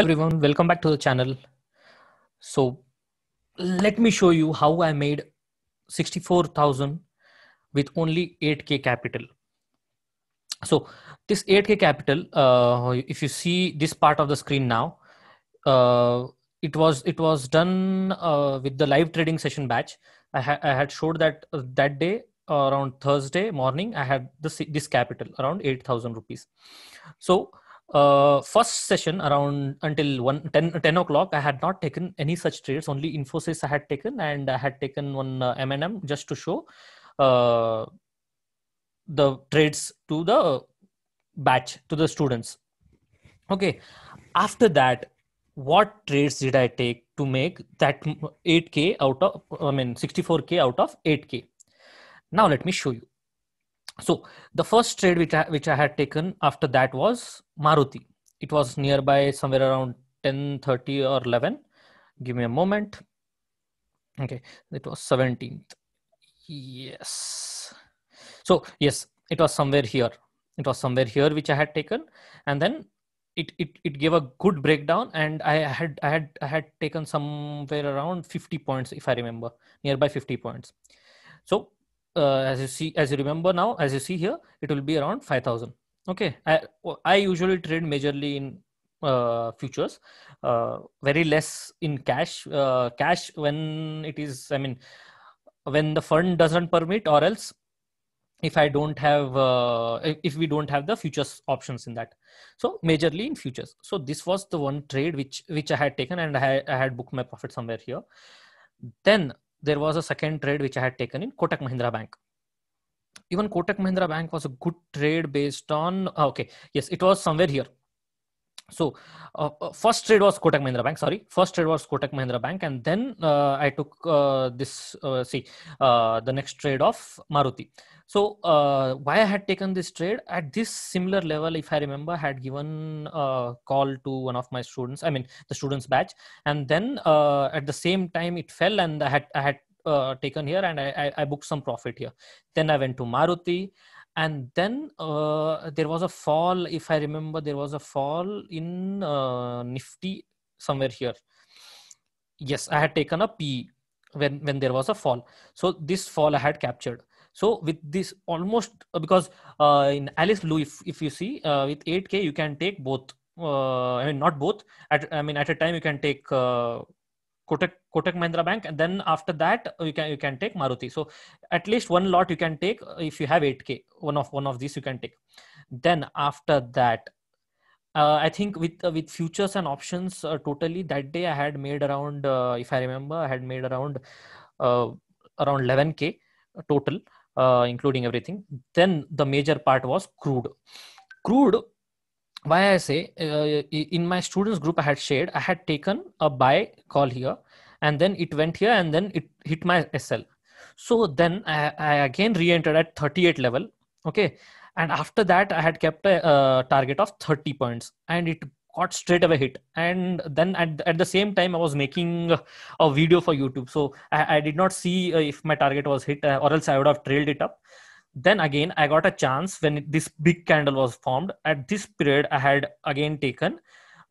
Hello everyone, welcome back to the channel. So let me show you how I made 64,000 with only 8K capital. So this 8K capital, uh, if you see this part of the screen now, uh, it was it was done uh, with the live trading session batch. I, ha I had showed that uh, that day uh, around Thursday morning, I had this, this capital around 8,000 rupees. So uh, first session around until one, 10, 10 o'clock, I had not taken any such trades, only Infosys I had taken, and I had taken one uh, M&M just to show uh, the trades to the batch, to the students. Okay, after that, what trades did I take to make that 8K out of, I mean, 64K out of 8K? Now, let me show you. So, the first trade which I, which I had taken after that was Maruti. It was nearby somewhere around 10:30 or 11. Give me a moment. Okay, it was 17th. Yes. So yes, it was somewhere here. It was somewhere here which I had taken, and then it it it gave a good breakdown, and I had I had I had taken somewhere around 50 points if I remember, nearby 50 points. So uh, as you see, as you remember now, as you see here, it will be around 5,000 okay i, I usually trade majorly in uh, futures uh, very less in cash uh, cash when it is i mean when the fund doesn't permit or else if i don't have uh, if we don't have the futures options in that so majorly in futures so this was the one trade which which i had taken and i, I had booked my profit somewhere here then there was a second trade which i had taken in kotak mahindra bank even Kotak Mahindra Bank was a good trade based on ah, okay yes it was somewhere here so uh, uh, first trade was Kotak Mahindra Bank sorry first trade was Kotak Mahindra Bank and then uh, I took uh, this uh, see uh, the next trade of Maruti so why I had taken this trade at this similar level if I remember I had given a call to one of my students I mean the students batch and then at the same time it fell and I had I had uh, taken here and I, I, I, booked some profit here. Then I went to Maruti and then uh, there was a fall. If I remember, there was a fall in uh, Nifty somewhere here. Yes, I had taken a P when, when there was a fall. So this fall I had captured. So with this almost uh, because uh, in Alice Blue, if, if you see uh, with 8K, you can take both. I mean, not both. At, I mean, at a time you can take Kotak, Kotak Mahindra Bank, and then after that uh, you can you can take Maruti. So at least one lot you can take uh, if you have 8k. One of one of these you can take. Then after that, uh, I think with uh, with futures and options uh, totally that day I had made around uh, if I remember I had made around around 11k total including everything. Then the major part was crude. Crude why I say uh, in my students group I had shared I had taken a buy call here and then it went here and then it hit my SL. So then I, I again re-entered at 38 level. Okay. And after that I had kept a target of 30 points and it got straight away hit. And then at, at the same time I was making a video for YouTube. So I, I did not see uh, if my target was hit uh, or else I would have trailed it up then again i got a chance when this big candle was formed at this period i had again taken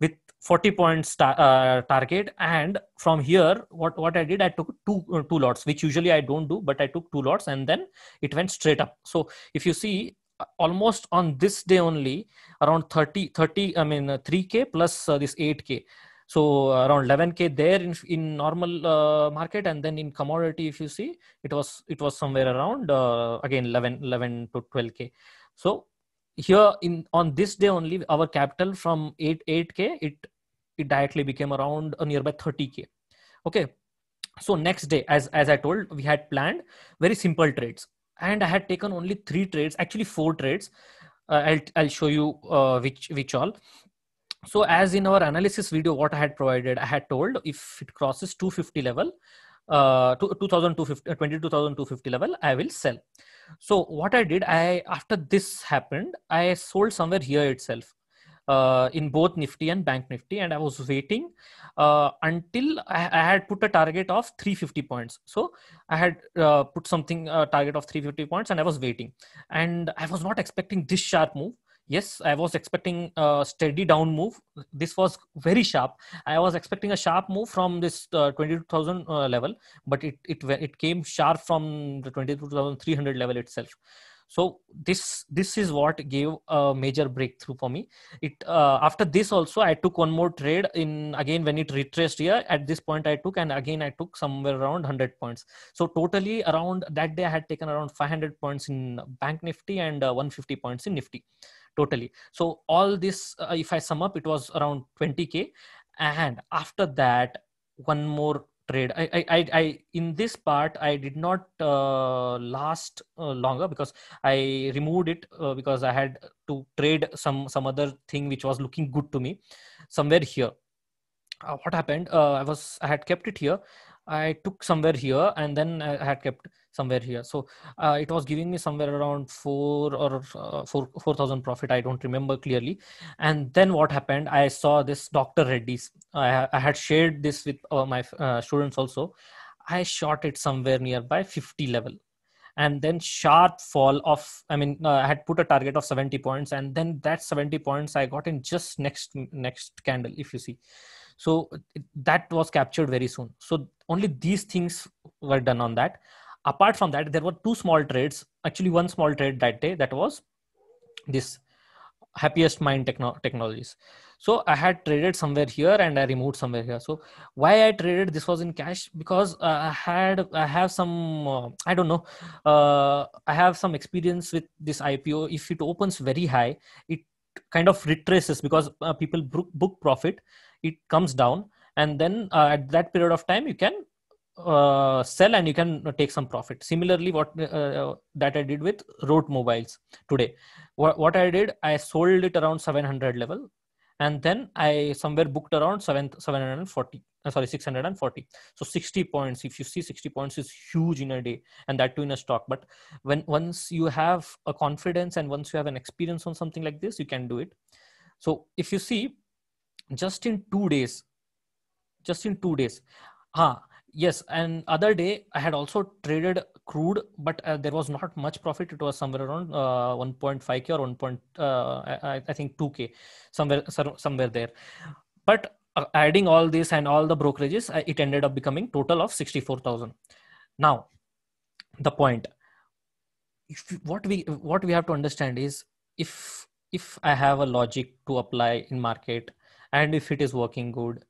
with 40 points tar- uh, target and from here what what i did i took two uh, two lots which usually i don't do but i took two lots and then it went straight up so if you see uh, almost on this day only around 30 30 i mean 3k uh, plus uh, this 8k so around 11k there in, in normal uh, market and then in commodity if you see it was it was somewhere around uh, again 11 11 to 12k so here in on this day only our capital from 8 8k it it directly became around a uh, nearby 30k okay so next day as as i told we had planned very simple trades and i had taken only three trades actually four trades uh, I'll, I'll show you uh, which which all so as in our analysis video what i had provided i had told if it crosses 250 level uh, 2250 22250 level i will sell so what i did i after this happened i sold somewhere here itself uh, in both nifty and bank nifty and i was waiting uh, until I, I, had put a target of 350 points so i had uh, put something a uh, target of 350 points and i was waiting and i was not expecting this sharp move yes i was expecting a steady down move this was very sharp i was expecting a sharp move from this uh, 22000 uh, level but it it it came sharp from the 22300 level itself so this this is what gave a major breakthrough for me it uh, after this also i took one more trade in again when it retraced here at this point i took and again i took somewhere around 100 points so totally around that day i had taken around 500 points in bank nifty and uh, 150 points in nifty totally so all this uh, if i sum up it was around 20k and after that one more trade i i i, I in this part i did not uh, last uh, longer because i removed it uh, because i had to trade some some other thing which was looking good to me somewhere here uh, what happened uh, i was i had kept it here i took somewhere here and then i had kept somewhere here. So uh, it was giving me somewhere around four or uh, four four thousand profit. I don't remember clearly. And then what happened? I saw this Dr. Reddy's. I, I had shared this with uh, my uh, students also. I shot it somewhere nearby 50 level and then sharp fall of i mean uh, i had put a target of 70 points and then that 70 points i got in just next next candle if you see so that was captured very soon so only these things were done on that Apart from that, there were two small trades, actually one small trade that day that was this happiest mind techno technologies. So I had traded somewhere here and I removed somewhere here. So why I traded this was in cash because uh, I had I have some uh, I don't know uh, I have some experience with this IPO. If it opens very high, it kind of retraces because uh, people book, book profit. It comes down and then uh, at that period of time you can uh, sell and you can uh, take some profit similarly what uh, uh that i did with road mobiles today what, what i did i sold it around 700 level and then i somewhere booked around 7 740 uh, sorry 640 so 60 points if you see 60 points is huge in a day and that too in a stock but when once you have a confidence and once you have an experience on something like this you can do it so if you see just in 2 days just in 2 days ah yes and other day i had also traded crude but uh, there was not much profit it was somewhere around uh, 1.5k or 1. Point, uh, I, I, think 2k somewhere somewhere there but uh, adding all this and all the brokerages uh, it ended up becoming total of 64000 now the point if, what we what we have to understand is if if i have a logic to apply in market and if it is working good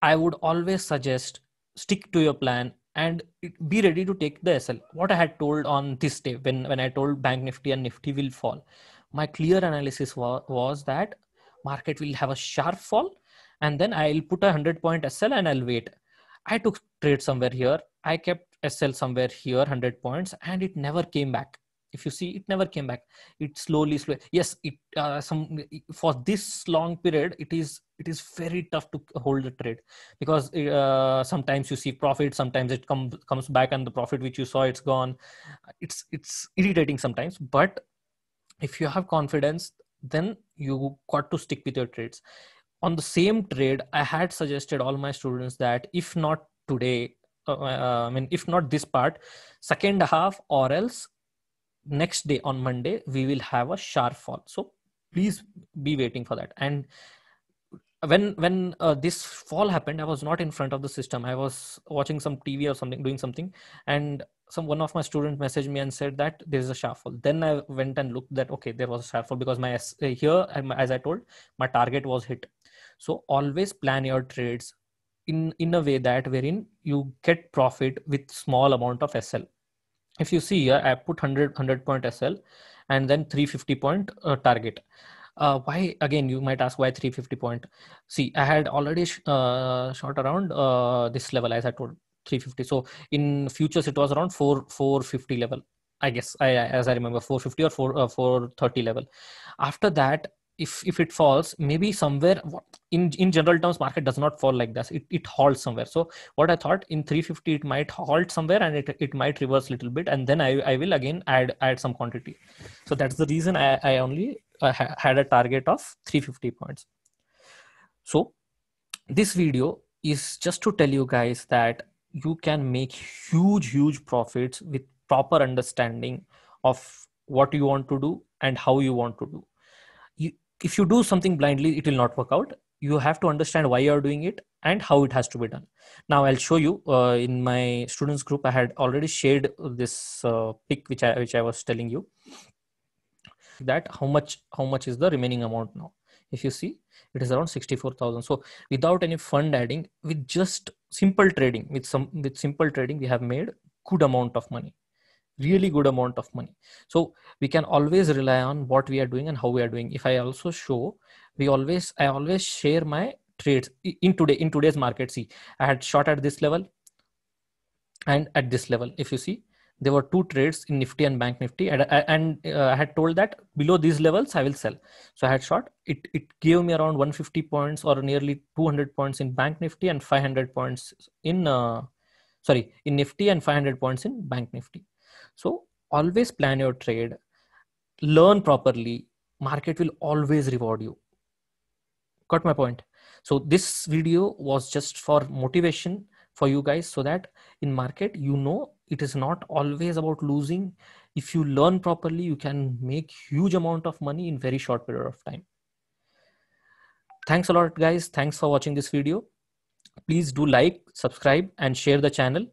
i would always suggest stick to your plan and be ready to take the sl what i had told on this day when when i told bank nifty and nifty will fall my clear analysis wa- was that market will have a sharp fall and then i'll put a 100 point sl and i'll wait i took trade somewhere here i kept sl somewhere here 100 points and it never came back if you see it never came back it slowly slowly yes it uh, some for this long period it is it is very tough to hold the trade because uh, sometimes you see profit sometimes it comes comes back and the profit which you saw it's gone it's it's irritating sometimes but if you have confidence then you got to stick with your trades on the same trade i had suggested all my students that if not today uh, uh i mean if not this part second half or else next day on monday we will have a sharp fall so please be waiting for that and when when uh, this fall happened i was not in front of the system i was watching some tv or something doing something and some one of my students messaged me and said that there is a sharp fall then i went and looked that okay there was a sharp fall because my uh, here um, as i told my target was hit so always plan your trades in in a way that wherein you get profit with small amount of sl if you see here, I put 100, 100 point SL and then 350 point uh, target. Uh, why again you might ask why 350 point see i had already sh- uh, shot around uh, this level as i told 350 so in futures it was around 4 450 level i guess i as i remember 450 or 4 uh, 430 level after that if if it falls maybe somewhere in in general terms market does not fall like this it, it halts somewhere so what i thought in 350 it might halt somewhere and it, it might reverse a little bit and then i i will again add add some quantity so that's the reason i i only uh, had a target of 350 points so this video is just to tell you guys that you can make huge huge profits with proper understanding of what you want to do and how you want to do if you do something blindly it will not work out you have to understand why you are doing it and how it has to be done now i'll show you uh, in my students group i had already shared this uh, pic which i which i was telling you that how much how much is the remaining amount now if you see it is around 64000 so without any fund adding with just simple trading with some with simple trading we have made good amount of money really good amount of money so we can always rely on what we are doing and how we are doing if i also show we always i always share my trades in today in today's market see i had short at this level and at this level if you see there were two trades in nifty and bank nifty and, uh, and uh, i had told that below these levels i will sell so i had short it it gave me around 150 points or nearly 200 points in bank nifty and 500 points in uh, sorry in nifty and 500 points in bank nifty so always plan your trade, learn properly. Market will always reward you. Got my point? So this video was just for motivation for you guys so that in market, you know, it is not always about losing. If you learn properly, you can make huge amount of money in very short period of time. Thanks a lot guys. Thanks for watching this video. Please do like, subscribe and share the channel.